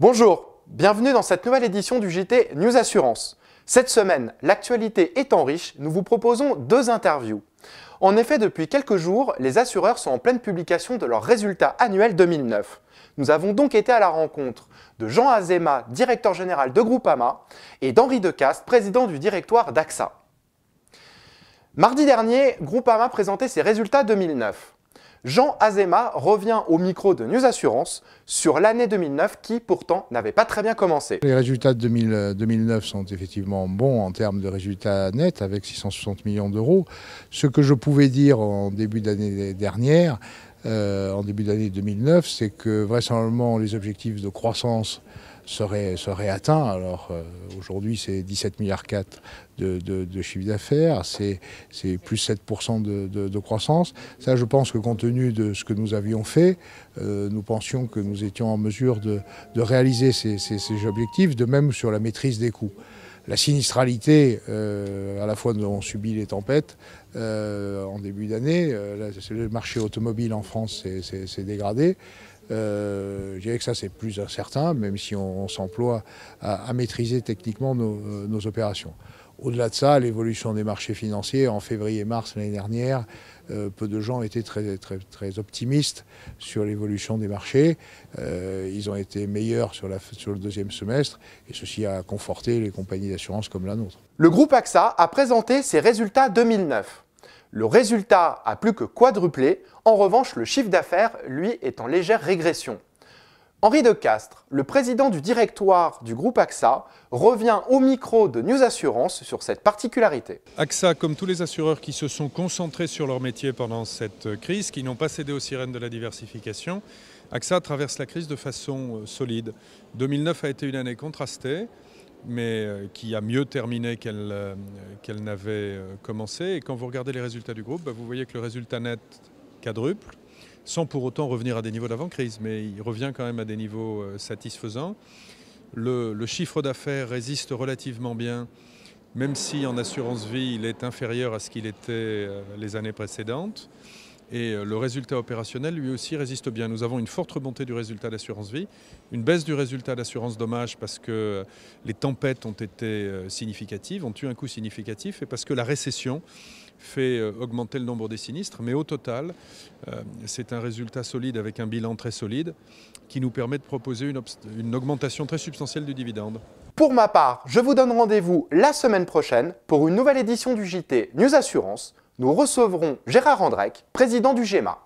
Bonjour, bienvenue dans cette nouvelle édition du JT News Assurance. Cette semaine, l'actualité étant riche, nous vous proposons deux interviews. En effet, depuis quelques jours, les assureurs sont en pleine publication de leurs résultats annuels 2009. Nous avons donc été à la rencontre de Jean Azema, directeur général de Groupama, et d'Henri Decaste, président du directoire d'AXA. Mardi dernier, Groupama présentait ses résultats 2009. Jean Azema revient au micro de News Assurance sur l'année 2009 qui pourtant n'avait pas très bien commencé. Les résultats de 2009 euh, sont effectivement bons en termes de résultats nets avec 660 millions d'euros. Ce que je pouvais dire en début d'année dernière, euh, en début d'année 2009, c'est que vraisemblablement les objectifs de croissance seraient, atteints. Alors euh, aujourd'hui, c'est 17 milliards 4 de, chiffre d'affaires, c'est plus 7% de, croissance. Ça, je pense que compte tenu de ce que nous avions fait, euh, nous pensions que nous étions en mesure de, réaliser ces objectifs, de même sur la maîtrise des coûts la sinistralité, euh, à la fois on subit les tempêtes euh, en début d'année, euh, le marché automobile en France s'est dégradé. je dirais que ça c'est plus incertain, même si on, s'emploie à, maîtriser techniquement nos opérations. Au-delà de ça, l'évolution des marchés financiers en février-mars l'année dernière, euh, peu de gens étaient très, très, optimistes sur l'évolution des marchés. Euh, ils ont été meilleurs sur, sur le deuxième semestre et ceci a conforté les compagnies d'assurance comme la nôtre. Le groupe AXA a présenté ses résultats 2009. Le résultat a plus que quadruplé, en revanche le chiffre d'affaires, lui, est en légère régression. Henri de Castres, le président du directoire du groupe AXA, revient au micro de News Assurance sur cette particularité. AXA, comme tous les assureurs qui se sont concentrés sur leur métier pendant cette crise, qui n'ont pas cédé aux sirènes de la diversification, AXA traverse la crise de façon euh, solide. 2009 a été une année contrastée mais euh, qui a mieux terminé qu'elle euh, n'avait commencé. Et quand vous regardez les résultats du groupe, bah, vous voyez que le résultat net quadruple, sans pour autant revenir à des niveaux d'avant-crise, mais il revient quand même à des niveaux euh, satisfaisants. Le, chiffre d'affaires résiste relativement bien, même si en assurance vie, il est inférieur à ce qu'il était euh, les années précédentes. Et euh, le résultat opérationnel, lui aussi, résiste bien. Nous avons une forte remontée du résultat d'assurance vie, une baisse du résultat d'assurance dommage parce que euh, les tempêtes ont été euh, significatives, ont eu un coût significatif, et parce que la récession fait augmenter le nombre des sinistres. Mais au total, c'est un résultat solide avec un bilan très solide qui nous permet de proposer une, une augmentation très substantielle du dividende. Pour ma part, je vous donne rendez-vous la semaine prochaine pour une nouvelle édition du JT News Assurance nous recevrons Gérard Andrec, président du GEMA.